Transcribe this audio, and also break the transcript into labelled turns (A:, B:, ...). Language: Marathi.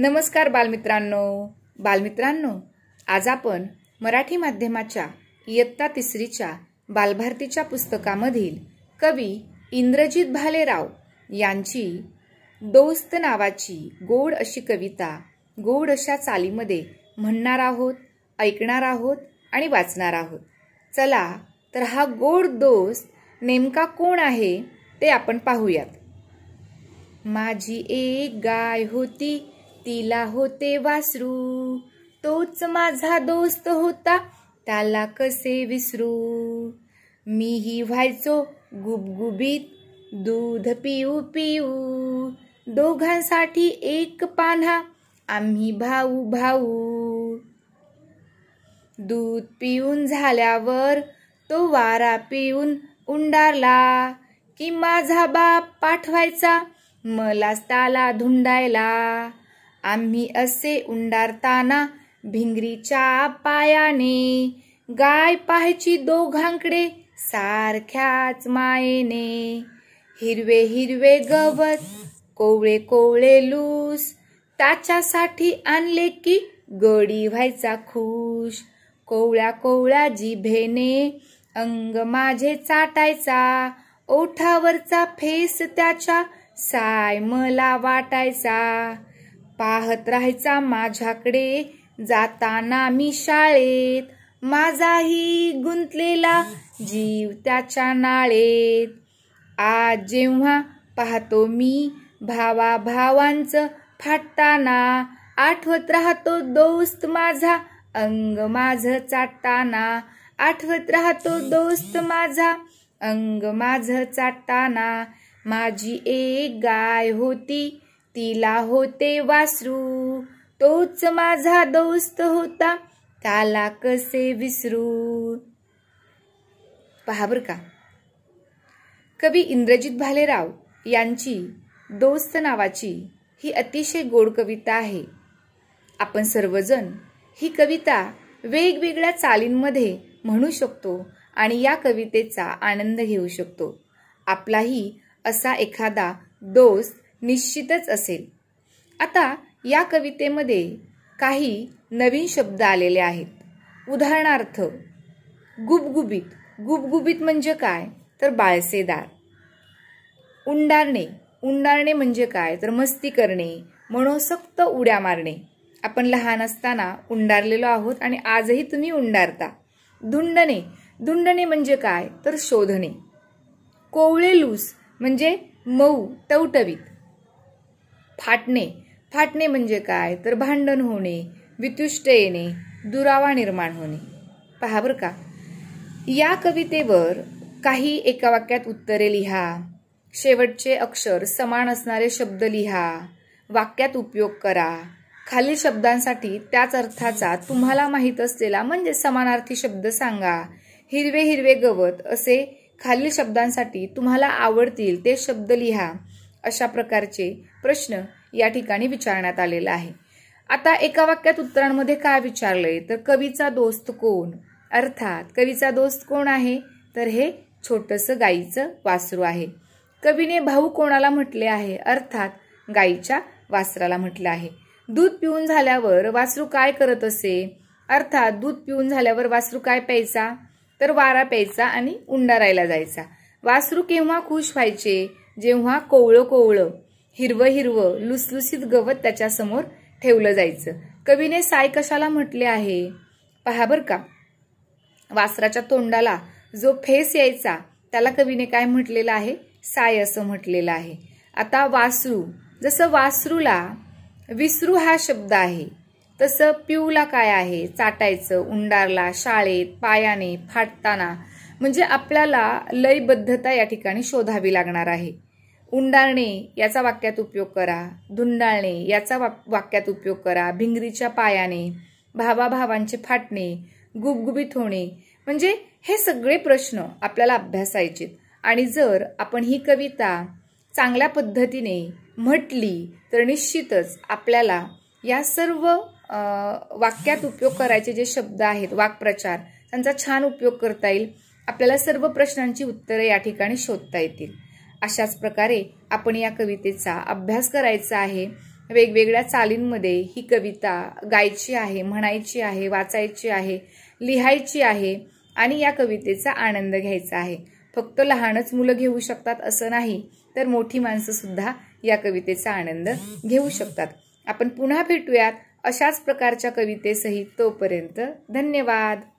A: नमस्कार बालमित्रांनो बालमित्रांनो आज आपण मराठी माध्यमाच्या इयत्ता तिसरीच्या बालभारतीच्या पुस्तकामधील कवी इंद्रजित भालेराव यांची दोस्त नावाची गोड अशी कविता गोड अशा चालीमध्ये म्हणणार आहोत ऐकणार आहोत आणि वाचणार आहोत चला तर हा गोड दोस्त नेमका कोण आहे ते आपण पाहूयात माझी एक गाय होती तिला होते वासरू तोच माझा दोस्त होता त्याला कसे विसरू मीही व्हायचो गुबगुबीत दूध पिऊ पिऊ दोघांसाठी एक पान्हा आम्ही भाऊ भाऊ दूध पिऊन झाल्यावर तो वारा पिऊन उंडारला की माझा बाप पाठवायचा मला त्याला धुंडायला आम्ही असे उंडारताना भिंगरीच्या पायाने गाय पाहायची दोघांकडे सारख्याच मायेने हिरवे हिरवे गवत कोवळे कोवळे लूस त्याच्यासाठी आणले की गडी व्हायचा खुश कोवळ्या कोवळ्या जिभेने अंग माझे चाटायचा ओठावरचा फेस त्याच्या साय मला वाटायचा पाहत राहायचा माझ्याकडे जाताना मी शाळेत माझाही गुंतलेला जीव त्याच्या नाळेत आज जेव्हा पाहतो मी भावा भावांच फाटताना आठवत राहतो दोस्त माझा अंग माझ चाटताना आठवत राहतो दोस्त माझा अंग माझ चाटताना माझी एक गाय होती तिला होते वासरू तोच माझा दोस्त होता त्याला कसे विसरू पहा बर का कवी इंद्रजित भालेराव यांची दोस्त नावाची ही अतिशय गोड कविता आहे आपण सर्वजण ही कविता वेगवेगळ्या चालींमध्ये म्हणू शकतो आणि या कवितेचा आनंद घेऊ शकतो आपलाही असा एखादा दोस्त निश्चितच असेल आता या कवितेमध्ये काही नवीन शब्द आलेले आहेत उदाहरणार्थ गुबगुबीत गुबगुबीत म्हणजे काय तर बाळसेदार उंडारणे उंडारणे म्हणजे काय तर मस्ती करणे मनोसक्त उड्या मारणे आपण लहान असताना उंडारलेलो आहोत आणि आजही तुम्ही उंडारता धुंडणे धुंडणे म्हणजे काय तर शोधणे कोवळेलूस म्हणजे मऊ टवटवीत फाटणे फाटणे म्हणजे काय तर भांडण होणे वितुष्ट येणे दुरावा निर्माण होणे पहा बरं का या कवितेवर काही एका वाक्यात उत्तरे लिहा शेवटचे अक्षर समान असणारे शब्द लिहा वाक्यात उपयोग करा खालील शब्दांसाठी त्याच अर्थाचा तुम्हाला माहीत असलेला म्हणजे समानार्थी शब्द सांगा हिरवे हिरवे गवत असे खालील शब्दांसाठी तुम्हाला आवडतील ते शब्द लिहा अशा प्रकारचे प्रश्न या ठिकाणी विचारण्यात आलेला आहे आता एका वाक्यात उत्तरांमध्ये काय विचारलंय तर कवीचा दोस्त कोण अर्थात कवीचा दोस्त कोण आहे तर हे छोटंसं गाईचं वासरू आहे कवीने भाऊ कोणाला म्हटले आहे अर्थात गाईच्या वासराला म्हटलं आहे दूध पिऊन झाल्यावर वासरू काय करत असे अर्थात दूध पिऊन झाल्यावर वासरू काय प्यायचा तर वारा प्यायचा आणि उंडारायला जायचा वासरू केव्हा खुश व्हायचे जेव्हा कोवळं कोवळं हिरवं हिरवं लुसलुसीत गवत त्याच्यासमोर ठेवलं जायचं कवीने साय कशाला म्हटले आहे पहा बर का वासराच्या तोंडाला जो फेस यायचा त्याला कवीने काय म्हटलेलं आहे साय असं म्हटलेलं आहे आता वासरू जसं वासरूला विसरू हा शब्द आहे तसं पिऊला काय आहे चाटायचं उंडारला शाळेत पायाने फाटताना म्हणजे आपल्याला लयबद्धता या ठिकाणी शोधावी लागणार आहे उंडाळणे याचा वाक्यात उपयोग करा धुंडाळणे याचा वाक्यात उपयोग करा भिंगरीच्या पायाने भावाभावांचे फाटणे गुबगुबीत होणे म्हणजे हे सगळे प्रश्न आपल्याला अभ्यासायचे आणि जर आपण ही कविता चांगल्या पद्धतीने म्हटली तर निश्चितच आपल्याला या सर्व वाक्यात उपयोग करायचे जे शब्द आहेत वाक्प्रचार त्यांचा छान उपयोग करता येईल आपल्याला सर्व प्रश्नांची उत्तरं या ठिकाणी शोधता येतील अशाच प्रकारे आपण या कवितेचा अभ्यास करायचा आहे वेगवेगळ्या चालींमध्ये ही कविता गायची आहे म्हणायची आहे वाचायची आहे लिहायची आहे आणि या कवितेचा आनंद घ्यायचा आहे फक्त लहानच मुलं घेऊ शकतात असं नाही तर मोठी माणसंसुद्धा या कवितेचा आनंद घेऊ शकतात आपण पुन्हा भेटूयात अशाच प्रकारच्या कवितेसहित तोपर्यंत धन्यवाद